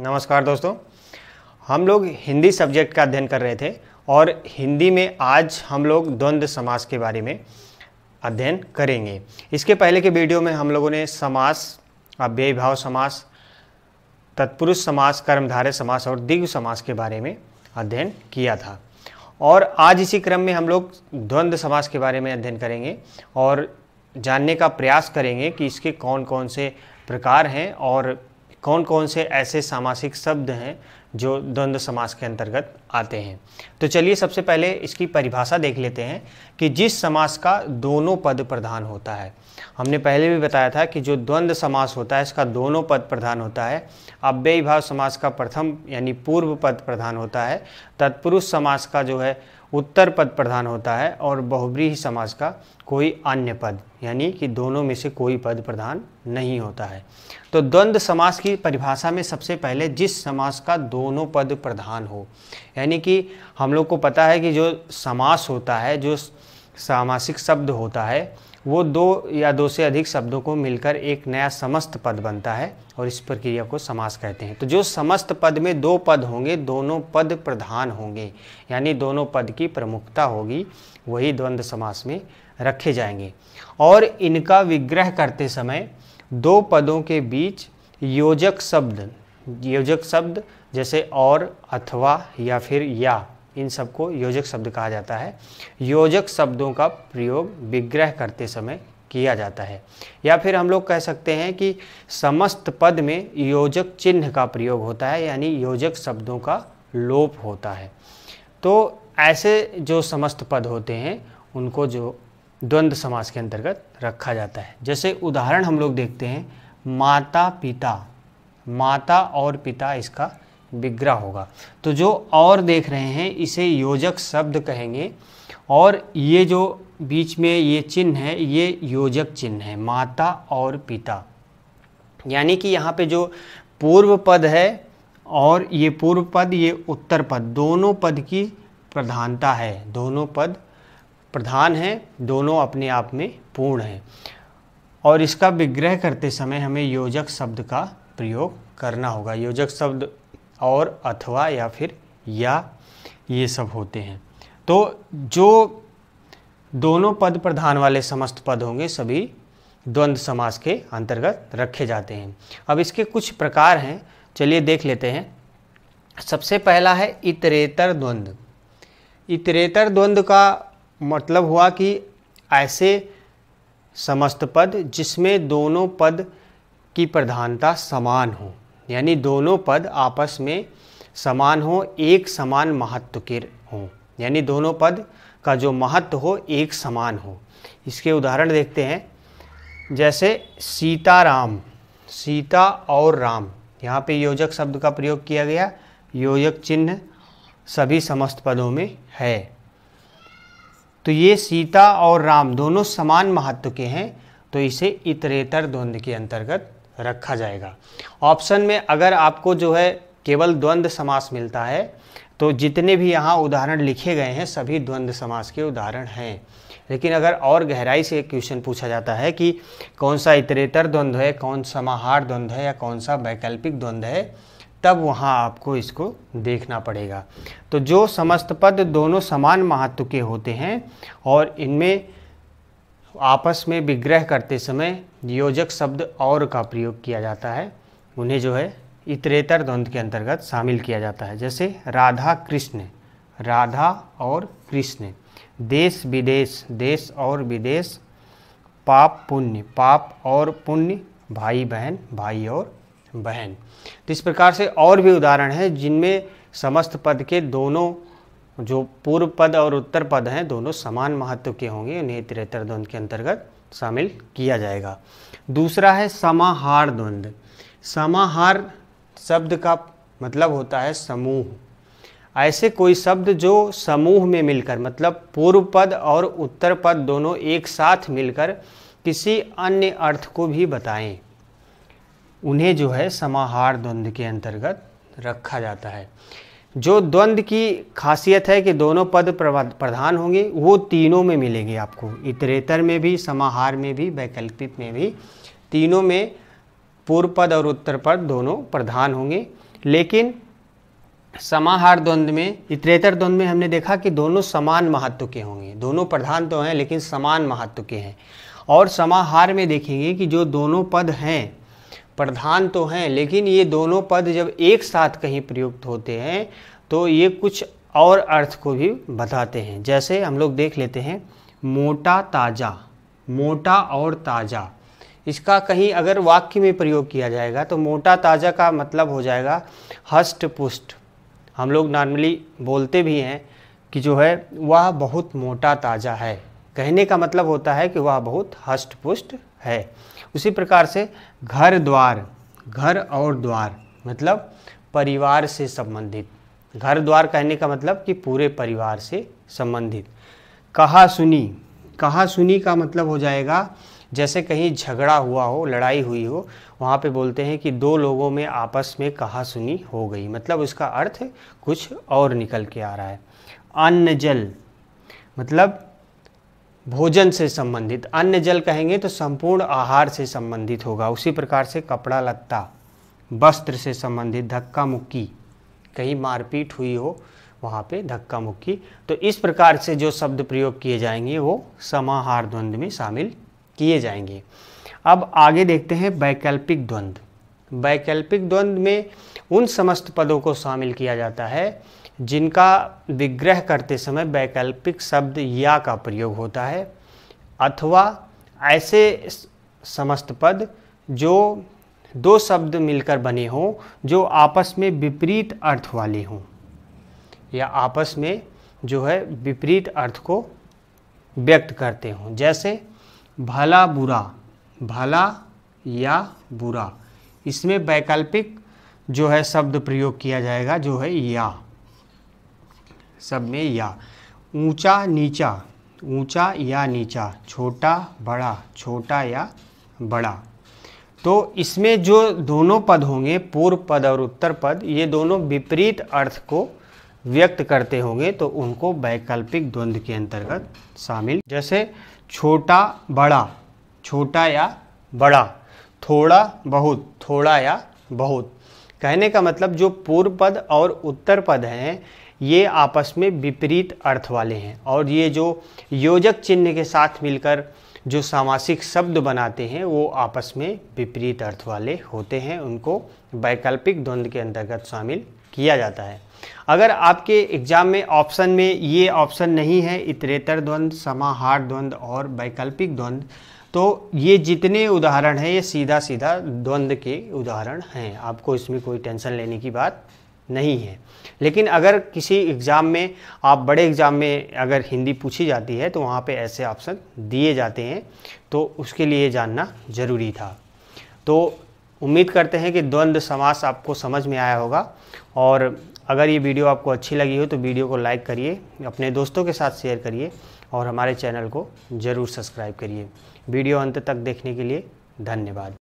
नमस्कार दोस्तों हम लोग हिंदी सब्जेक्ट का अध्ययन कर रहे थे और हिंदी में आज हम लोग द्वंद्व समास के बारे में अध्ययन करेंगे इसके पहले के वीडियो में हम लोगों ने समास अव्यय भाव समास तत्पुरुष समास कर्मधारय समास और दिग्व समास के बारे में अध्ययन किया था और आज इसी क्रम में हम लोग द्वंद्व समास के बारे में अध्ययन करेंगे और जानने का प्रयास करेंगे कि इसके कौन कौन से प्रकार हैं और कौन कौन से ऐसे सामासिक शब्द हैं जो द्वंद्व समास के अंतर्गत आते हैं तो चलिए सबसे पहले इसकी परिभाषा देख लेते हैं कि जिस समास का दोनों पद प्रधान होता है हमने पहले भी बताया था कि जो द्वंद्व समास होता है इसका दोनों पद प्रधान होता है अव्ययीभाव समास का प्रथम यानी पूर्व पद प्रधान होता है तत्पुरुष समास का जो है उत्तर पद प्रधान होता है और बहुब्रीही समाज का कोई अन्य पद यानी कि दोनों में से कोई पद प्रधान नहीं होता है तो द्वंद्व समास की परिभाषा में सबसे पहले जिस समास का दोनों पद प्रधान हो यानी कि हम लोग को पता है कि जो समास होता है जो सामासिक शब्द होता है वो दो या दो से अधिक शब्दों को मिलकर एक नया समस्त पद बनता है और इस प्रक्रिया को समास कहते हैं तो जो समस्त पद में दो पद होंगे दोनों पद प्रधान होंगे यानी दोनों पद की प्रमुखता होगी वही द्वंद्व समास में रखे जाएंगे और इनका विग्रह करते समय दो पदों के बीच योजक शब्द योजक शब्द जैसे और अथवा या फिर या इन सबको योजक शब्द कहा जाता है योजक शब्दों का प्रयोग विग्रह करते समय किया जाता है या फिर हम लोग कह सकते हैं कि समस्त पद में योजक चिन्ह का प्रयोग होता है यानी योजक शब्दों का लोप होता है तो ऐसे जो समस्त पद होते हैं उनको जो द्वंद्व समास के अंतर्गत रखा जाता है जैसे उदाहरण हम लोग देखते हैं माता पिता माता और पिता इसका विग्रह होगा तो जो और देख रहे हैं इसे योजक शब्द कहेंगे और ये जो बीच में ये चिन्ह है ये योजक चिन्ह है माता और पिता यानी कि यहाँ पे जो पूर्व पद है और ये पूर्व पद ये उत्तर पद दोनों पद की प्रधानता है दोनों पद प्रधान हैं दोनों अपने आप में पूर्ण हैं और इसका विग्रह करते समय हमें योजक शब्द का प्रयोग करना होगा योजक शब्द और अथवा या फिर या ये सब होते हैं तो जो दोनों पद प्रधान वाले समस्त पद होंगे सभी द्वंद्व समास के अंतर्गत रखे जाते हैं अब इसके कुछ प्रकार हैं चलिए देख लेते हैं सबसे पहला है इतरेतर द्वंद्व इतरेतर द्वंद्व का मतलब हुआ कि ऐसे समस्त पद जिसमें दोनों पद की प्रधानता समान हो यानी दोनों पद आपस में समान हो एक समान महत्व के हों यानी दोनों पद का जो महत्व हो एक समान हो इसके उदाहरण देखते हैं जैसे सीता राम सीता और राम यहाँ पे योजक शब्द का प्रयोग किया गया योजक चिन्ह सभी समस्त पदों में है तो ये सीता और राम दोनों समान महत्व के हैं तो इसे इतरेतर द्वंद्व के अंतर्गत रखा जाएगा ऑप्शन में अगर आपको जो है केवल द्वंद्व समास मिलता है तो जितने भी यहाँ उदाहरण लिखे गए हैं सभी द्वंद्व समास के उदाहरण हैं लेकिन अगर और गहराई से क्वेश्चन पूछा जाता है कि कौन सा इतरेतर द्वंद्व है कौन समाहार द्वंद्व है या कौन सा वैकल्पिक द्वंद्व है तब वहाँ आपको इसको देखना पड़ेगा तो जो समस्त पद दोनों समान महत्व के होते हैं और इनमें आपस में विग्रह करते समय योजक शब्द और का प्रयोग किया जाता है उन्हें जो है इतरेतर द्वंद्व के अंतर्गत शामिल किया जाता है जैसे राधा कृष्ण राधा और कृष्ण देश विदेश देश और विदेश पाप पुण्य पाप और पुण्य भाई बहन भाई और बहन तो इस प्रकार से और भी उदाहरण हैं जिनमें समस्त पद के दोनों जो पूर्व पद और उत्तर पद हैं दोनों समान महत्व के होंगे उन्हें तिरहत्तर द्वंद के अंतर्गत शामिल किया जाएगा दूसरा है समाहार द्वंद समाहार शब्द का मतलब होता है समूह ऐसे कोई शब्द जो समूह में मिलकर मतलब पूर्व पद और उत्तर पद दोनों एक साथ मिलकर किसी अन्य अर्थ को भी बताएं उन्हें जो है समाहार द्वंद के अंतर्गत रखा जाता है जो द्वंद्व की खासियत है कि दोनों पद प्रधान होंगे वो तीनों में मिलेगी आपको इतरेतर में भी समाहार में भी वैकल्पिक में भी तीनों में पूर्व पद और उत्तर पद दोनों प्रधान होंगे लेकिन समाहार द्वंद्व में इतरेतर द्वंद्व में हमने देखा कि दोनों समान महत्व के होंगे दोनों प्रधान तो हैं लेकिन समान महत्व के हैं और समाहार में देखेंगे कि जो दोनों पद हैं प्रधान तो हैं लेकिन ये दोनों पद जब एक साथ कहीं प्रयुक्त होते हैं तो ये कुछ और अर्थ को भी बताते हैं जैसे हम लोग देख लेते हैं मोटा ताज़ा मोटा और ताज़ा इसका कहीं अगर वाक्य में प्रयोग किया जाएगा तो मोटा ताज़ा का मतलब हो जाएगा हष्ट पुष्ट हम लोग नॉर्मली बोलते भी हैं कि जो है वह बहुत मोटा ताज़ा है कहने का मतलब होता है कि वह बहुत हष्ट पुष्ट है उसी प्रकार से घर द्वार घर और द्वार मतलब परिवार से संबंधित घर द्वार कहने का मतलब कि पूरे परिवार से संबंधित कहा सुनी कहा सुनी का मतलब हो जाएगा जैसे कहीं झगड़ा हुआ हो लड़ाई हुई हो वहाँ पे बोलते हैं कि दो लोगों में आपस में कहा सुनी हो गई मतलब उसका अर्थ कुछ और निकल के आ रहा है अन्न जल मतलब भोजन से संबंधित अन्य जल कहेंगे तो संपूर्ण आहार से संबंधित होगा उसी प्रकार से कपड़ा लत्ता वस्त्र से संबंधित धक्का मुक्की कहीं मारपीट हुई हो वहाँ पे धक्का मुक्की तो इस प्रकार से जो शब्द प्रयोग किए जाएंगे वो समाहार द्वंद में शामिल किए जाएंगे अब आगे देखते हैं वैकल्पिक द्वंद्व वैकल्पिक द्वंद्व में उन समस्त पदों को शामिल किया जाता है जिनका विग्रह करते समय वैकल्पिक शब्द या का प्रयोग होता है अथवा ऐसे समस्त पद जो दो शब्द मिलकर बने हों जो आपस में विपरीत अर्थ वाले हों या आपस में जो है विपरीत अर्थ को व्यक्त करते हों जैसे भला बुरा भला या बुरा इसमें वैकल्पिक जो है शब्द प्रयोग किया जाएगा जो है या सब में या ऊंचा नीचा ऊंचा या नीचा छोटा बड़ा छोटा या बड़ा तो इसमें जो दोनों पद होंगे पूर्व पद और उत्तर पद ये दोनों विपरीत अर्थ को व्यक्त करते होंगे तो उनको वैकल्पिक द्वंद्व के अंतर्गत शामिल जैसे छोटा बड़ा छोटा या बड़ा थोड़ा बहुत थोड़ा या बहुत कहने का मतलब जो पूर्व पद और उत्तर पद हैं ये आपस में विपरीत अर्थ वाले हैं और ये जो योजक चिन्ह के साथ मिलकर जो सामासिक शब्द बनाते हैं वो आपस में विपरीत अर्थ वाले होते हैं उनको वैकल्पिक द्वंद्व के अंतर्गत शामिल किया जाता है अगर आपके एग्जाम में ऑप्शन में ये ऑप्शन नहीं है इतरेतर द्वंद्व समाहार द्वंद्व और वैकल्पिक द्वंद्व तो ये जितने उदाहरण हैं ये सीधा सीधा द्वंद्व के उदाहरण हैं आपको इसमें कोई टेंशन लेने की बात नहीं है लेकिन अगर किसी एग्ज़ाम में आप बड़े एग्ज़ाम में अगर हिंदी पूछी जाती है तो वहाँ पे ऐसे ऑप्शन दिए जाते हैं तो उसके लिए जानना ज़रूरी था तो उम्मीद करते हैं कि द्वंद्व समास आपको समझ में आया होगा और अगर ये वीडियो आपको अच्छी लगी हो तो वीडियो को लाइक करिए अपने दोस्तों के साथ शेयर करिए और हमारे चैनल को ज़रूर सब्सक्राइब करिए वीडियो अंत तक देखने के लिए धन्यवाद